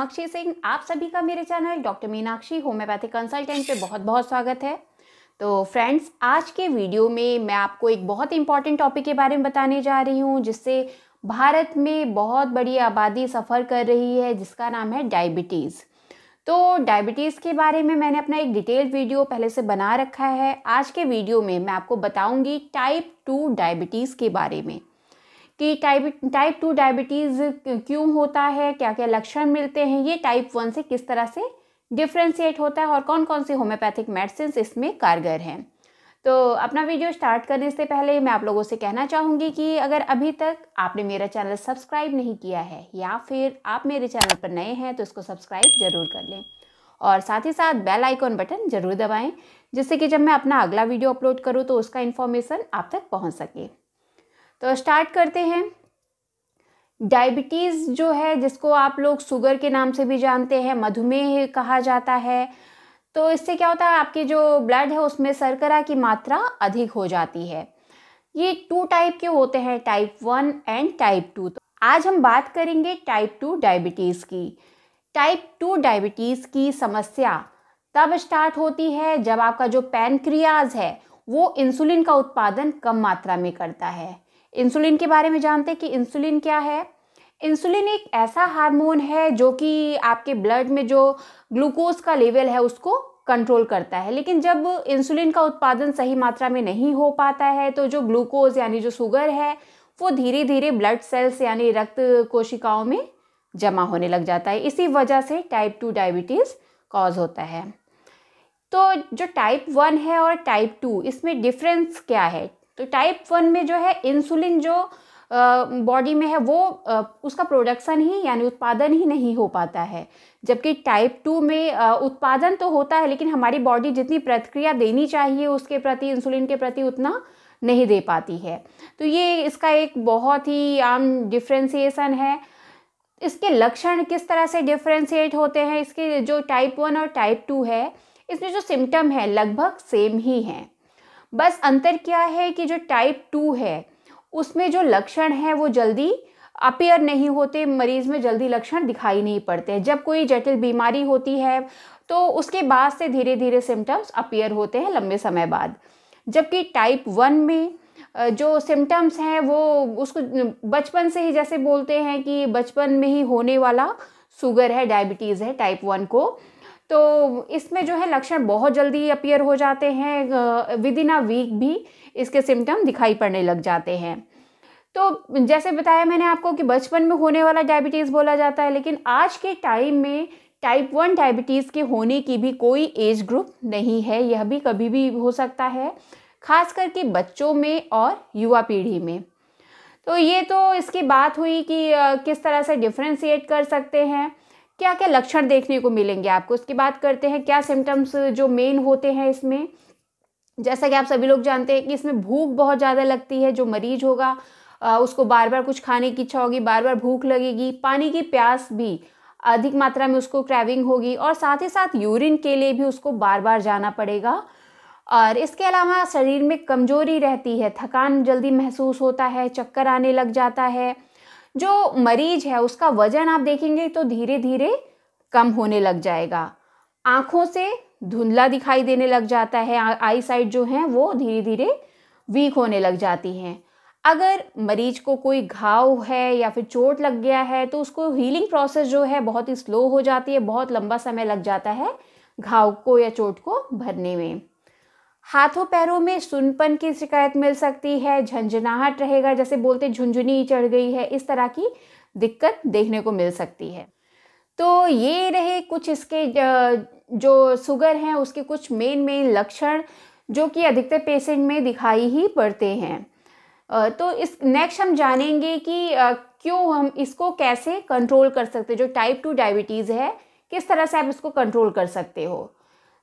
मीनाक्षी सिंह आप सभी का मेरे channel doctor Meenakshi homeopathy consultant पे बहुत बहुत स्वागत है तो फ्रेंड्स आज के वीडियो में मैं आपको एक बहुत इंपॉर्टेंट टॉपिक के बारे में बताने जा रही हूँ जिससे भारत में बहुत बड़ी आबादी सफ़र कर रही है जिसका नाम है डायबिटीज़ तो डायबिटीज़ के बारे में मैंने अपना एक डिटेल वीडियो पहले से बना रखा है आज के वीडियो में मैं आपको बताऊंगी टाइप टू डायबिटीज़ के बारे में कि टाइप टाइप टू डायबिटीज़ क्यों होता है क्या क्या लक्षण मिलते हैं ये टाइप वन से किस तरह से डिफ्रेंशिएट होता है और कौन कौन सी होम्योपैथिक मेडिसिन इसमें कारगर हैं तो अपना वीडियो स्टार्ट करने से पहले मैं आप लोगों से कहना चाहूँगी कि अगर अभी तक आपने मेरा चैनल सब्सक्राइब नहीं किया है या फिर आप मेरे चैनल पर नए हैं तो इसको सब्सक्राइब ज़रूर कर लें और साथ ही साथ बेल आइकॉन बटन ज़रूर दबाएं जिससे कि जब मैं अपना अगला वीडियो अपलोड करूँ तो उसका इन्फॉर्मेशन आप तक पहुँच सके तो स्टार्ट करते हैं डायबिटीज़ जो है जिसको आप लोग शुगर के नाम से भी जानते हैं मधुमेह कहा जाता है तो इससे क्या होता है आपके जो ब्लड है उसमें सरकरा की मात्रा अधिक हो जाती है ये टू टाइप के होते हैं type one and type two तो आज हम बात करेंगे टाइप टू डायबिटीज़ की टाइप टू डायबिटीज़ की समस्या तब स्टार्ट होती है जब आपका जो पैनक्रियाज है वो इंसुलिन का उत्पादन कम मात्रा में करता है इंसुलिन के बारे में जानते हैं कि इंसुलिन क्या है इंसुलिन एक ऐसा हार्मोन है जो कि आपके ब्लड में जो ग्लूकोज का लेवल है उसको कंट्रोल करता है लेकिन जब इंसुलिन का उत्पादन सही मात्रा में नहीं हो पाता है तो जो ग्लूकोज यानी जो शुगर है वो धीरे धीरे ब्लड सेल्स यानी रक्त कोशिकाओं में जमा होने लग जाता है इसी वजह से टाइप टू डायबिटीज़ कॉज होता है तो जो टाइप वन है और टाइप टू इसमें डिफरेंस क्या है तो टाइप वन में जो है इंसुलिन जो बॉडी में है वो उसका प्रोडक्शन ही यानी उत्पादन ही नहीं हो पाता है जबकि टाइप टू में उत्पादन तो होता है लेकिन हमारी बॉडी जितनी प्रतिक्रिया देनी चाहिए उसके प्रति इंसुलिन के प्रति उतना नहीं दे पाती है तो ये इसका एक बहुत ही आम डिफ्रेंसीसन है इसके लक्षण किस तरह से डिफ्रेंशिएट होते हैं इसके जो टाइप वन और टाइप टू है इसमें जो सिम्टम है लगभग सेम ही हैं बस अंतर क्या है कि जो टाइप टू है उसमें जो लक्षण है वो जल्दी अपेयर नहीं होते मरीज़ में जल्दी लक्षण दिखाई नहीं पड़ते जब कोई जटिल बीमारी होती है तो उसके बाद से धीरे धीरे सिम्टम्स अपेयर होते हैं लंबे समय बाद जबकि टाइप वन में जो सिम्टम्स हैं वो उसको बचपन से ही जैसे बोलते हैं कि बचपन में ही होने वाला शुगर है डायबिटीज़ है टाइप वन को तो इसमें जो है लक्षण बहुत जल्दी अपियर हो जाते हैं विद इन अ वीक भी इसके सिम्टम दिखाई पड़ने लग जाते हैं तो जैसे बताया मैंने आपको कि बचपन में होने वाला डायबिटीज़ बोला जाता है लेकिन आज के टाइम में टाइप वन डायबिटीज़ के होने की भी कोई एज ग्रुप नहीं है यह भी कभी भी हो सकता है खास करके बच्चों में और युवा पीढ़ी में तो ये तो इसकी बात हुई कि किस तरह से डिफ्रेंशिएट कर सकते हैं क्या क्या लक्षण देखने को मिलेंगे आपको उसकी बात करते हैं क्या सिम्टम्स जो मेन होते हैं इसमें जैसा कि आप सभी लोग जानते हैं कि इसमें भूख बहुत ज़्यादा लगती है जो मरीज होगा उसको बार बार कुछ खाने की इच्छा होगी बार बार भूख लगेगी पानी की प्यास भी अधिक मात्रा में उसको क्रैविंग होगी और साथ ही साथ यूरिन के लिए भी उसको बार बार जाना पड़ेगा और इसके अलावा शरीर में कमजोरी रहती है थकान जल्दी महसूस होता है चक्कर आने लग जाता है जो मरीज है उसका वजन आप देखेंगे तो धीरे धीरे कम होने लग जाएगा आँखों से धुंधला दिखाई देने लग जाता है आई साइड जो है वो धीरे धीरे वीक होने लग जाती हैं अगर मरीज को कोई घाव है या फिर चोट लग गया है तो उसको हीलिंग प्रोसेस जो है बहुत ही स्लो हो जाती है बहुत लंबा समय लग जाता है घाव को या चोट को भरने में हाथों पैरों में सुनपन की शिकायत मिल सकती है झंझनाहट रहेगा जैसे बोलते झुंझुनी चढ़ गई है इस तरह की दिक्कत देखने को मिल सकती है तो ये रहे कुछ इसके जो शुगर हैं उसके कुछ मेन मेन लक्षण जो कि अधिकतर पेशेंट में दिखाई ही पड़ते हैं तो इस नेक्स्ट हम जानेंगे कि क्यों हम इसको कैसे कंट्रोल कर सकते जो टाइप टू डायबिटीज़ है किस तरह से आप इसको कंट्रोल कर सकते हो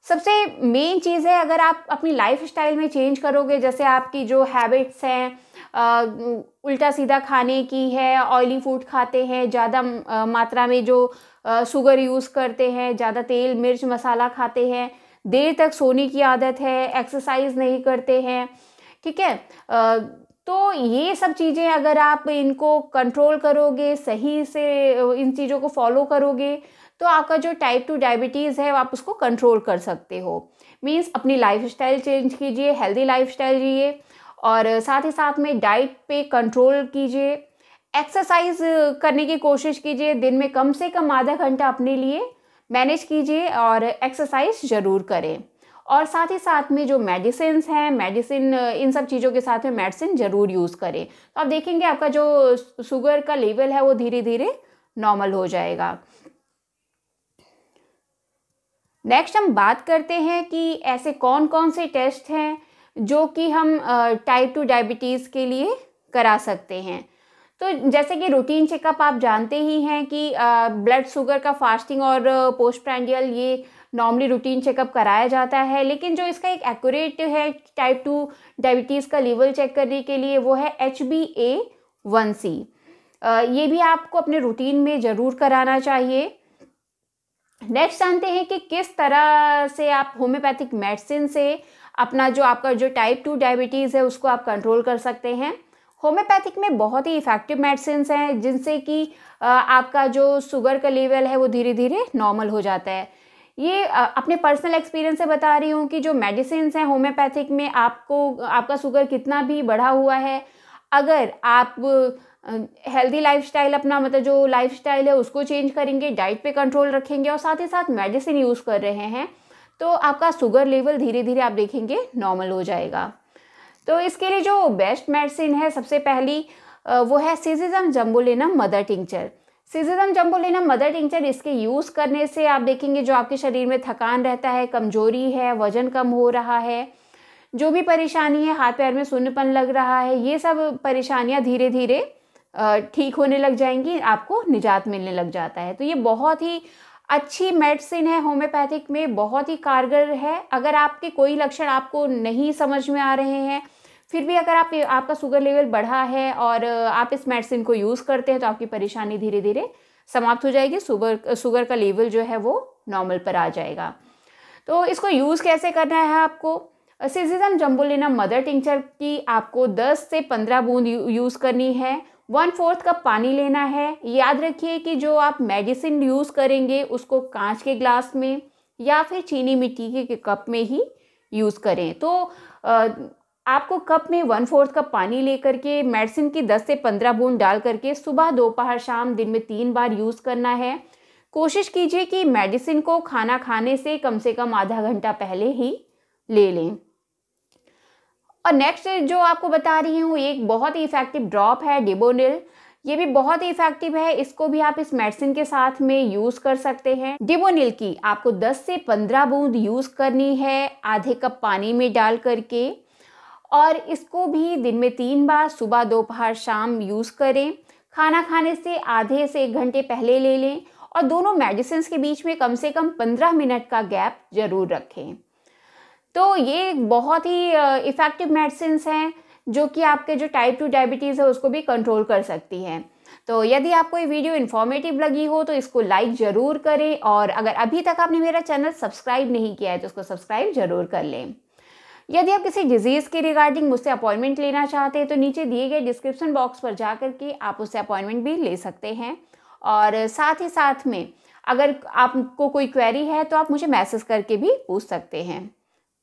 सबसे मेन चीज़ है अगर आप अपनी लाइफ स्टाइल में चेंज करोगे जैसे आपकी जो हैबिट्स हैं उल्टा सीधा खाने की है ऑयली फूड खाते हैं ज़्यादा मात्रा में जो शुगर यूज़ करते हैं ज़्यादा तेल मिर्च मसाला खाते हैं देर तक सोने की आदत है एक्सरसाइज नहीं करते हैं ठीक है तो ये सब चीज़ें अगर आप इनको कंट्रोल करोगे सही से इन चीज़ों को फॉलो करोगे तो आपका जो टाइप टू डायबिटीज़ है आप उसको कंट्रोल कर सकते हो मीन्स अपनी लाइफ चेंज कीजिए हेल्दी लाइफ स्टाइल और साथ ही साथ में डाइट पे कंट्रोल कीजिए एक्सरसाइज करने की कोशिश कीजिए दिन में कम से कम आधा घंटा अपने लिए मैनेज कीजिए और एक्सरसाइज ज़रूर करें और साथ ही साथ में जो मेडिसिन हैं मेडिसिन इन सब चीज़ों के साथ में मेडिसिन ज़रूर यूज़ करें तो आप देखेंगे आपका जो शुगर का लेवल है वो धीरे धीरे नॉर्मल हो जाएगा नेक्स्ट हम बात करते हैं कि ऐसे कौन कौन से टेस्ट हैं जो कि हम टाइप टू डायबिटीज़ के लिए करा सकते हैं तो जैसे कि रूटीन चेकअप आप जानते ही हैं कि ब्लड शुगर का फास्टिंग और पोस्ट पोस्टप्रैंडियल ये नॉर्मली रूटीन चेकअप कराया जाता है लेकिन जो इसका एक एक्यूरेट है टाइप टू डायबिटीज़ का लेवल चेक करने के लिए वो है H B A one C ये भी आपको अपने रूटीन में ज़रूर कराना चाहिए नेक्स्ट जानते हैं कि किस तरह से आप होम्योपैथिक मेडिसिन से अपना जो आपका जो टाइप टू डायबिटीज़ है उसको आप कंट्रोल कर सकते हैं होम्योपैथिक में बहुत ही इफ़ेक्टिव मेडिसिन हैं जिनसे कि आपका जो शुगर का लेवल है वो धीरे धीरे नॉर्मल हो जाता है ये अपने पर्सनल एक्सपीरियंस से बता रही हूँ कि जो मेडिसिन हैं होम्योपैथिक में आपको आपका शुगर कितना भी बढ़ा हुआ है अगर आप हेल्दी लाइफस्टाइल अपना मतलब जो लाइफस्टाइल है उसको चेंज करेंगे डाइट पे कंट्रोल रखेंगे और साथ ही साथ मेडिसिन यूज़ कर रहे हैं तो आपका शुगर लेवल धीरे धीरे आप देखेंगे नॉर्मल हो जाएगा तो इसके लिए जो बेस्ट मेडिसिन है सबसे पहली वो है syzygium jambolanum mother tincture syzygium jambolanum mother tincture इसके यूज़ करने से आप देखेंगे जो आपके शरीर में थकान रहता है कमजोरी है वजन कम हो रहा है जो भी परेशानी है हाथ पैर में सुन्नपन लग रहा है ये सब परेशानियाँ धीरे धीरे ठीक होने लग जाएंगी आपको निजात मिलने लग जाता है तो ये बहुत ही अच्छी मेडिसिन है होम्योपैथिक में बहुत ही कारगर है अगर आपके कोई लक्षण आपको नहीं समझ में आ रहे हैं फिर भी अगर आप आपका शुगर लेवल बढ़ा है और आप इस मेडिसिन को यूज़ करते हैं तो आपकी परेशानी धीरे धीरे समाप्त हो जाएगी शुगर शुगर का लेवल जो है वो नॉर्मल पर आ जाएगा तो इसको यूज़ कैसे करना है आपको सिजिजम जम्बोलिना मदर टिंचर की आपको 10 से 15 बूंद यूज़ करनी है वन फोर्थ कप पानी लेना है याद रखिए कि जो आप मेडिसिन यूज़ करेंगे उसको कांच के ग्लास में या फिर चीनी मिट्टी के कप में ही यूज़ करें तो आपको कप में वन फोर्थ कप पानी लेकर के मेडिसिन की 10 से 15 बूंद डाल करके सुबह दोपहर शाम दिन में तीन बार यूज़ करना है कोशिश कीजिए कि मेडिसिन को खाना खाने से कम से कम आधा घंटा पहले ही ले लें और नेक्स्ट जो आपको बता रही हूँ एक बहुत ही इफेक्टिव ड्रॉप है डिबोनिल ये भी बहुत ही इफेक्टिव है इसको भी आप इस मेडिसिन के साथ में यूज कर सकते हैं डिबोनिल की आपको 10 से 15 बूंद यूज करनी है आधे कप पानी में डाल करके और इसको भी दिन में तीन बार सुबह दोपहर शाम यूज करें खाना खाने से आधे से एक घंटे पहले ले लें और दोनों मेडिसिन के बीच में कम से कम 15 मिनट का गैप जरूर रखें तो ये बहुत ही इफ़ेक्टिव मेडिसिन हैं जो कि आपके जो टाइप टू डायबिटीज़ है उसको भी कंट्रोल कर सकती हैं तो यदि आपको ये वीडियो इन्फॉर्मेटिव लगी हो तो इसको लाइक ज़रूर करें और अगर अभी तक आपने मेरा चैनल सब्सक्राइब नहीं किया है तो उसको सब्सक्राइब ज़रूर कर लें यदि आप किसी डिजीज़ के रिगार्डिंग मुझसे अपॉइंटमेंट लेना चाहते हैं तो नीचे दिए गए डिस्क्रिप्शन बॉक्स पर जा करके के आप उससे अपॉइंटमेंट भी ले सकते हैं और साथ ही साथ में अगर आपको कोई क्वेरी है तो आप मुझे मैसेज करके भी पूछ सकते हैं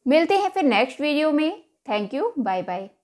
मिलते हैं फिर नेक्स्ट वीडियो में थैंक यू बाय बाय